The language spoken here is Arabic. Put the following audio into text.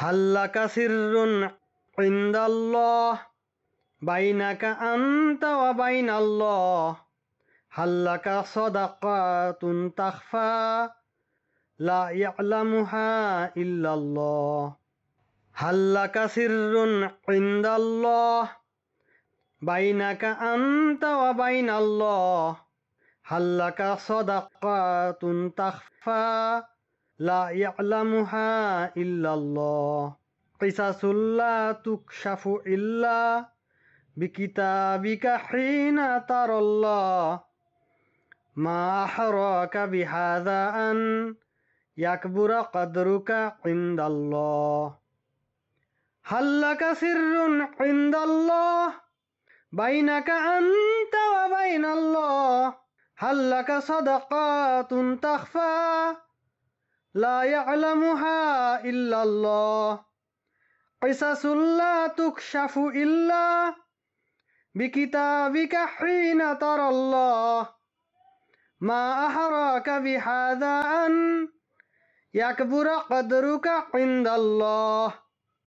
هل لك سر عند الله بينك أنت وبين الله هل لك صدقات تخفى لا يعلمها إلا الله هل لك سر عند الله بينك أنت وبين الله هل لك صدقات تخفى لا يعلمها إلا الله قصص لا تكشف إلا بكتابك حين ترى الله ما أحراك بهذا أن يكبر قدرك عند الله هل لك سر عند الله بينك أنت وبين الله هل لك صدقات تخفى لا يعلمها إلا الله قصص لا تكشف إلا بكتابك حين ترى الله ما أحراك بهذا أن يكبر قدرك عند الله